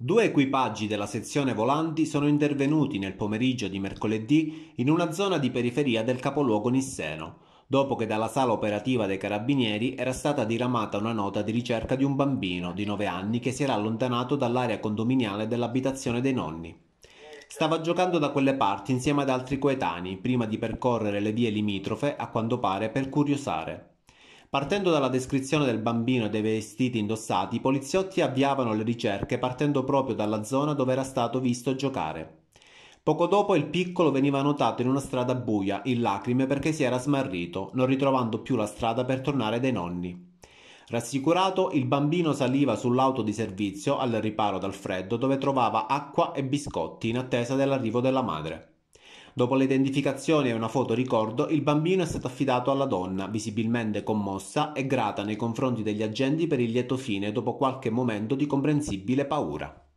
Due equipaggi della sezione volanti sono intervenuti nel pomeriggio di mercoledì in una zona di periferia del capoluogo nisseno, dopo che dalla sala operativa dei carabinieri era stata diramata una nota di ricerca di un bambino di 9 anni che si era allontanato dall'area condominiale dell'abitazione dei nonni. Stava giocando da quelle parti insieme ad altri coetanei prima di percorrere le vie limitrofe, a quanto pare per curiosare. Partendo dalla descrizione del bambino e dei vestiti indossati, i poliziotti avviavano le ricerche partendo proprio dalla zona dove era stato visto giocare. Poco dopo il piccolo veniva notato in una strada buia, in lacrime perché si era smarrito, non ritrovando più la strada per tornare dai nonni. Rassicurato, il bambino saliva sull'auto di servizio al riparo dal freddo dove trovava acqua e biscotti in attesa dell'arrivo della madre. Dopo l'identificazione e una foto ricordo, il bambino è stato affidato alla donna, visibilmente commossa e grata nei confronti degli agenti per il lieto fine dopo qualche momento di comprensibile paura.